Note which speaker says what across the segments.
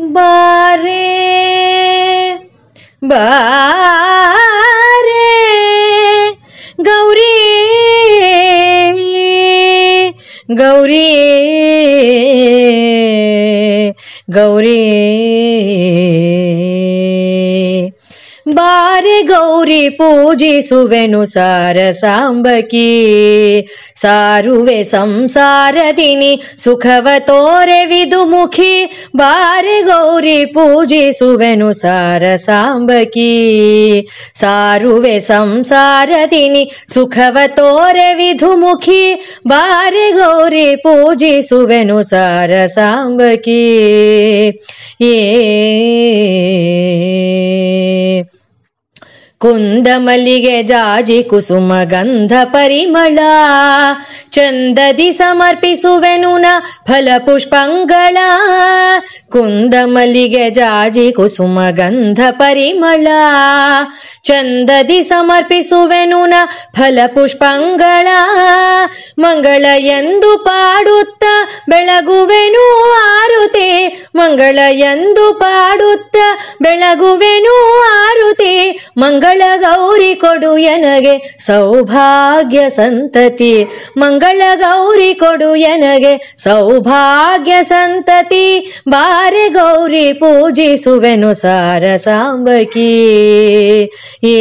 Speaker 1: बारे बारे गौरी गौरी गौरी बारे गौरी पूजी सुवेनु सार सांबकी सारुवे संसार दिनी सुखव तोरे विदुमुखी बारे गौरी पूजी सुवेनु सार सांबकी सारुवे संसार दिनी सुखव तोरे विदुमुखी बारे गौरी पूजी सुवेनु सार सांबकी ये ಕುಂದಮಲ್ಲಿಗೆ ಜಾಜಿ ಕುಸುಮ ಗಂಧ ಪರಿಮಳ ಚಂದದಿ ಸಮರ್ಪಿಸುವೆನುನ ಫಲ ಪುಷ್ಪಂಗಳ ಕುಂದಮಲ್ಲಿಗೆ ಜಾಜಿ ಕುಸುಮ ಗಂಧ ಪರಿಮಳ ಚಂದದಿ ಸಮರ್ಪಿಸುವೆನುನ ಫಲ ಪುಷ್ಪಂಗಳ ಮಂಗಳ ಎಂದು ಪಾಡುತ್ತ ಬೆಳಗುವೆನು ಆರುತೆ ಮಂಗಳ ಎಂದು ಪಾಡುತ್ತ ಬೆಳಗುವೆನು ಆರುತೆ ಮಂಗಳ ಗೌರಿ ಕೊಡು ಎನಗೆ ಸೌಭಾಗ್ಯ ಸಂತತಿ ಮಂಗಳ ಗೌರಿ ಕೊಡು ಎನಗೆ ಸೌಭಾಗ್ಯ ಸಂತತಿ ಬಾರೆ ಗೌರಿ ಪೂಜಿಸುವೆನು ಸಾರ ಸಾಂಬಕಿ ಏ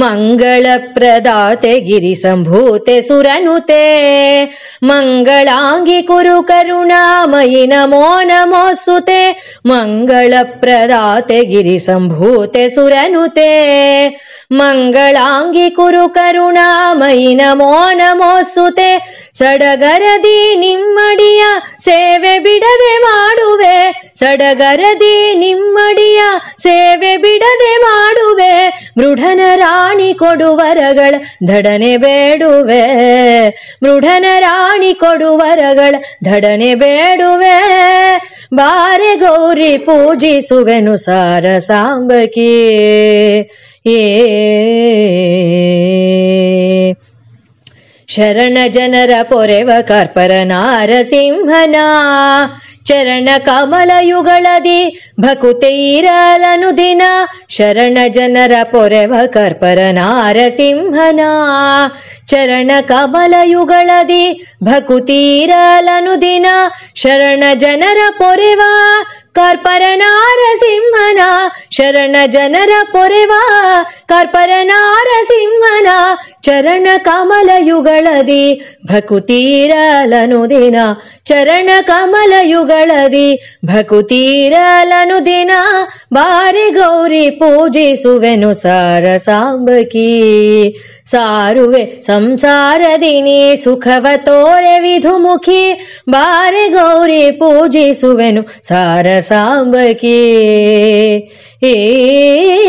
Speaker 1: मङ्गळप्रदाते गिरिसम्भूते सुरनुते मङ्गलाङ्गी कुरु करुणामयिन मोनमोसुते मङ्गलप्रदाते गिरिसम्भूते सुरनुते मङ्गलाङ्गी कुरु करुणामयिन मोनमोसुते सडगरदि निम्मडिया सेवे बिडवे ಸಡಗರದಿ ನಿಮ್ಮಡಿಯ ಸೇವೆ ಬಿಡದೆ ಮಾಡುವೆ ಮೃಢನ ರಾಣಿ ಕೊಡುವರಗಳ ಧಡನೆ ಬೇಡುವೆ ಮೃಢನ ರಾಣಿ ಕೊಡುವರಗಳ ಧಡನೆ ಬೇಡುವೆ ಬಾರೆ ಗೌರಿ ಪೂಜಿಸುವೆನು ಸಾರ ಸಾಂಬಕಿ ಏ ಶರಣ ಜನರ ಪೊರೆವ ಕಾರ್ಪರ ನಾರಸಿಂಹನ ಚರಣ ಕಮಲಯುಗಳದಿ ಭಕುತೈರಲನು ದಿನ ಶರಣ ಜನರ ಪೊರೆವ ಕರ್ಪರ ನಾರಸಿಂಹನ ಚರಣ ಕಮಲಯುಗಳದಿ ಭಕುತೀರಲನು ದಿನ ಶರಣ ಜನರ ಪೊರೆವ ಕರ್ಪರ ನಾರಸಿಂಹನ ಶರಣ ಜನರ ಪೊರೆವ ಕರ್ಪರ ನಾರಸಿಂಹನ ಚರಣ ಕಮಲಯುಗಳದಿ ಭಕುತೀರಲನು ದಿನ ಚರಣ ಕಮಲಯುಗಳದಿ ಭಕುತೀರಲನು ದಿನ ಬಾರಿ ಗೌರಿ ಪೂಜಿಸುವೆನು ಸಾರ ಸಾಂಬಕಿ ಸಾರುವೆ ಸಂಸಾರದಿನಿ ಸುಖವ ತೋರೆ ವಿಧುಮುಖಿ ಬಾರಿ ಗೌರಿ ಪೂಜಿಸುವೆನು ಸಾರ ಸಾಂಬಕಿ ಏ